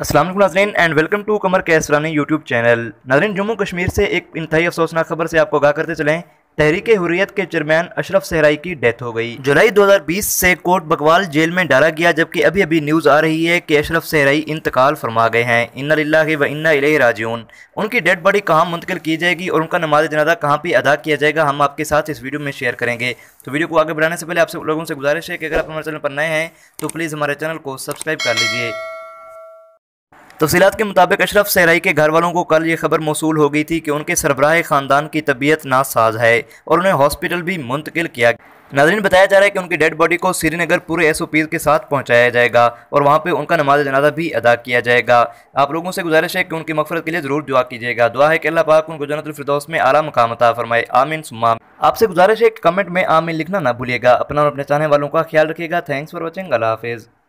असलम नाजरीन and welcome to कमर के YouTube channel नाजरीन जम्मू कश्मीर से एक इंतहाई अफसोसनाक खबर से आपको आगा करते चलें तहरीक हुर्रियत के चेयरमैन अशरफ सहराई की डेथ हो गई जुलाई 2020 से कोर्ट बकवाल जेल में डाला गया जबकि अभी अभी न्यूज़ आ रही है कि अशरफ सहराई इंतकाल फरमा गए हैं इन्ना व इन्ना राजून उनकी डेड बॉडी कहाँ मुंतकिल की जाएगी और उनका नमाज जनाजा कहाँ पर अदा किया जाएगा हम आपके साथ इस वीडियो में शेयर करेंगे तो वीडियो को आगे बढ़ाने से पहले आप सब लोगों से गुजारिश है कि अगर आप हमारे चैनल पर नए हैं तो प्लीज़ हमारे चैनल को सब्सक्राइब कर लीजिए तफसीत के मुताबिक अशरफ सहराई के घर वालों को कल ये खबर मौसू हो गई थी कि उनके सरबराह ख़ानदान की तबीयत नासाज है और उन्हें हॉस्पिटल भी मुंतकिल किया नाजरीन बताया जा रहा है कि उनकी डेड बॉडी को श्रीनगर पूरे एस ओ पी के साथ पहुंचाया जाएगा और वहां पे उनका नमाज जनाजा भी अदा किया जाएगा आप लोगों से गुजारिश है कि उनकी मफरत के लिए ज़रूर दुआ कीजिएगा दुआ है कि अल्लाह पाक उनको जनतफरदोस में आला मकाम फरमाए आमिन सुमाम आपसे गुजारिश है कमेंट में आमिन लिखना ना भूलिएगा अपना और अपने चाहने वालों का ख्याल रखिएगा थैंक्स फॉर वॉचिंग अला हाफिज़